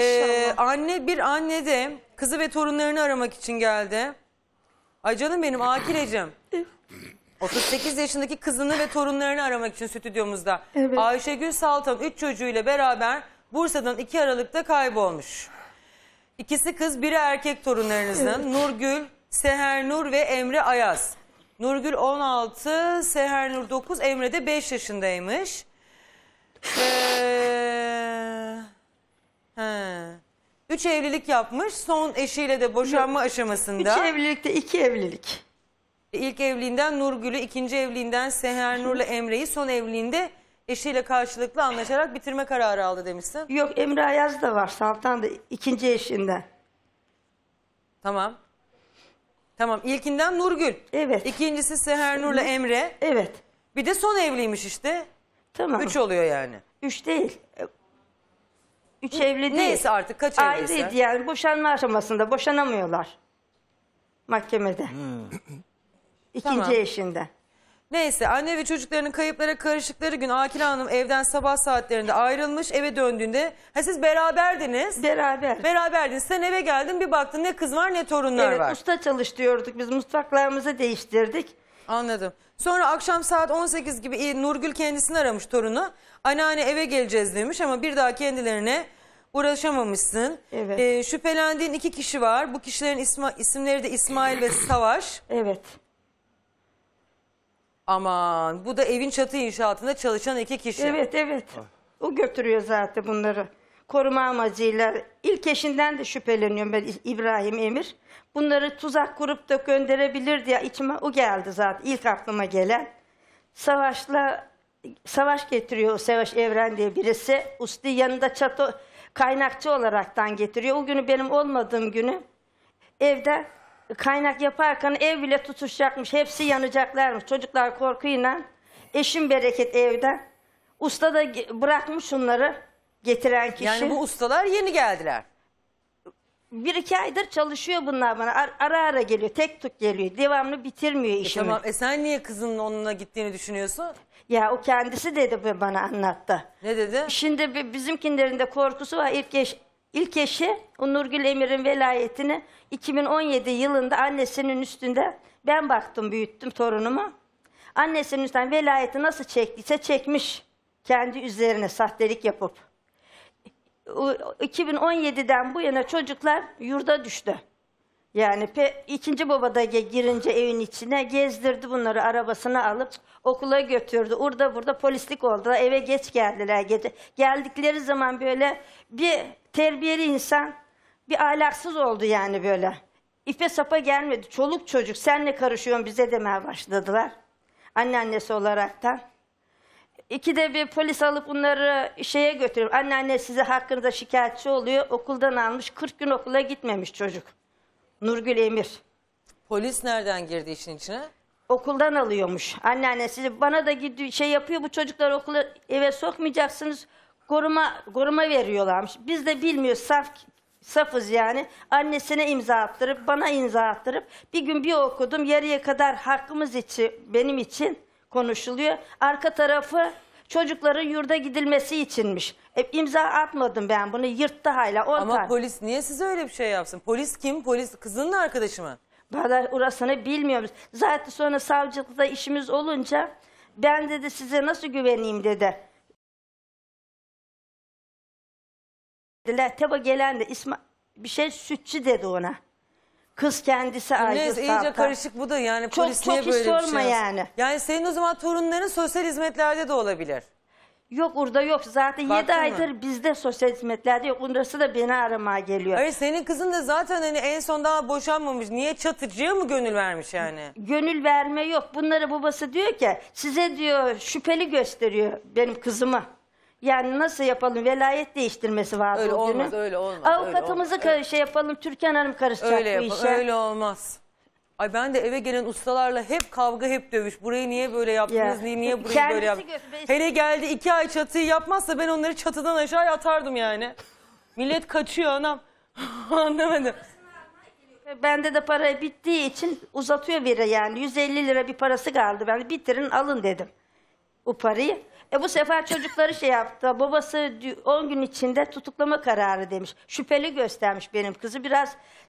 Ee, anne bir anne de kızı ve torunlarını aramak için geldi. Ay canım benim Akile'cim. 38 yaşındaki kızını ve torunlarını aramak için stüdyomuzda. Evet. Ayşegül Saltan 3 çocuğuyla beraber Bursa'dan 2 Aralık'ta kaybolmuş. İkisi kız, biri erkek torunlarınızın. Evet. Nurgül, Seher Nur ve Emre Ayaz. Nurgül 16, Seher Nur 9, Emre de 5 yaşındaymış. Ee, Üç evlilik yapmış. Son eşiyle de boşanma aşamasında. Üç evlilikte iki evlilik. İlk evliliğinden Nurgül'ü, ikinci evliliğinden Seher Nur'la Emre'yi, son evliliğinde eşiyle karşılıklı anlaşarak bitirme kararı aldı demişsin. Yok Emre Ayaz da var Saltan da ikinci eşinden. Tamam. Tamam ilkinden Nurgül. Evet. İkincisi Seher Nur'la Emre. Evet. Bir de son evliymiş işte. Tamam. Üç oluyor yani. Üç değil. Üç evli değil. Neyse artık kaç evliyse. Ayrıydı yani boşanma aşamasında boşanamıyorlar mahkemede. İkinci Tamam. eşinde. Neyse anne ve çocuklarının kayıplara karışıkları gün Akile Hanım evden sabah saatlerinde ayrılmış eve döndüğünde ha siz beraberdiniz. Beraber. Beraberdiniz. Sen eve geldin bir baktın ne kız var ne torunlar Evet, var. usta çalış diyorduk biz mutfaklarımızı değiştirdik. Anladım. Sonra akşam saat 18 gibi Nurgül kendisini aramış torunu. Anneanne eve geleceğiz demiş ama bir daha kendilerine uğraşamamışsın. Evet. Ee, şüphelendiğin iki kişi var. Bu kişilerin isma, isimleri de İsmail ve Savaş. Evet. Aman bu da evin çatı inşaatında çalışan iki kişi. Evet evet. O götürüyor zaten bunları koruma amacıyla ilk eşinden de şüpheleniyorum ben İbrahim Emir. Bunları tuzak kurup da gönderebilir diye içime o geldi zaten ilk aklıma gelen. Savaşla savaş getiriyor Savaş Evren diye birisi. Usti yanında çato kaynakçı olaraktan getiriyor. O günü benim olmadığım günü evde kaynak yaparken ev bile tutuşacakmış. Hepsi yanacaklarmış. Çocuklar korkuyla. Eşim bereket evde. Usta da bırakmış onları getiren kişi. Yani bu ustalar yeni geldiler. Bir iki aydır çalışıyor bunlar bana. Ar- Ara ara geliyor. Tek tük geliyor. Devamlı bitirmiyor e işimi. Tamam e sen niye kızının onunla gittiğini düşünüyorsun? Ya o kendisi dedi bana anlattı. Ne dedi? Şimdi bi- de korkusu var. İlk eş, ilk eşi o Nurgül Emir'in velayetini 2017 yılında annesinin üstünde ben baktım büyüttüm torunumu. Annesinin üstünden velayeti nasıl çektiyse çekmiş. Kendi üzerine sahtelik yapıp. 2017'den bu yana çocuklar yurda düştü. Yani pe, ikinci baba da girince evin içine gezdirdi bunları arabasına alıp okula götürdü. Orada burada polislik oldu. Eve geç geldiler gece. Geldikleri zaman böyle bir terbiyeli insan bir ahlaksız oldu yani böyle. İpe sapa gelmedi. Çoluk çocuk senle karışıyorsun bize demeye başladılar. Anneannesi olarak da. İkide bir polis alıp bunları şeye götürüyor. Anneanne size hakkınızda şikayetçi oluyor. Okuldan almış. 40 gün okula gitmemiş çocuk. Nurgül Emir. Polis nereden girdi işin içine? Okuldan alıyormuş. Anneanne sizi bana da gidiyor, şey yapıyor. Bu çocuklar okula eve sokmayacaksınız. Koruma koruma veriyorlarmış. Biz de bilmiyoruz. Saf safız yani. Annesine imza attırıp bana imza attırıp bir gün bir okudum. Yarıya kadar hakkımız için benim için konuşuluyor. Arka tarafı çocukların yurda gidilmesi içinmiş. E, imza atmadım ben bunu yırttı hala. Orta. Ama polis niye size öyle bir şey yapsın? Polis kim? Polis kızının arkadaşı mı? Bana orasını bilmiyoruz. Zaten sonra savcılıkta işimiz olunca ben dedi size nasıl güveneyim dedi. Dediler Teba gelen de İsma, bir şey sütçü dedi ona. Kız kendisi Neyse ayrı iyice karışık bu da yani Çok- polis çok niye hiç böyle bir şey sorma şey yani. Yani senin o zaman torunların sosyal hizmetlerde de olabilir. Yok orada yok. Zaten Baktın 7 aydır bizde sosyal hizmetlerde yok. Onlarısı da beni aramaya geliyor. Hayır senin kızın da zaten hani en son daha boşanmamış. Niye çatıcıya mı gönül vermiş yani? Gönül verme yok. Bunları babası diyor ki size diyor şüpheli gösteriyor benim kızımı. Yani nasıl yapalım? Velayet değiştirmesi var Öyle o günü. olmaz, öyle olmaz. Avukatımızı öyle şey yapalım, Türkan Hanım karışacak öyle bu işe. Öyle olmaz. Ay ben de eve gelen ustalarla hep kavga hep dövüş. Burayı niye böyle yaptınız, Ya. niye, niye burayı Kendisi böyle yaptınız? Hele geldi iki ay çatıyı yapmazsa ben onları çatıdan aşağıya atardım yani. Millet kaçıyor anam. Anlamadım. Bende de para bittiği için uzatıyor biri yani. 150 lira bir parası kaldı. Ben de bitirin alın dedim o parayı. E bu sefer çocukları şey yaptı. Babası 10 gün içinde tutuklama kararı demiş. Şüpheli göstermiş benim kızı. Biraz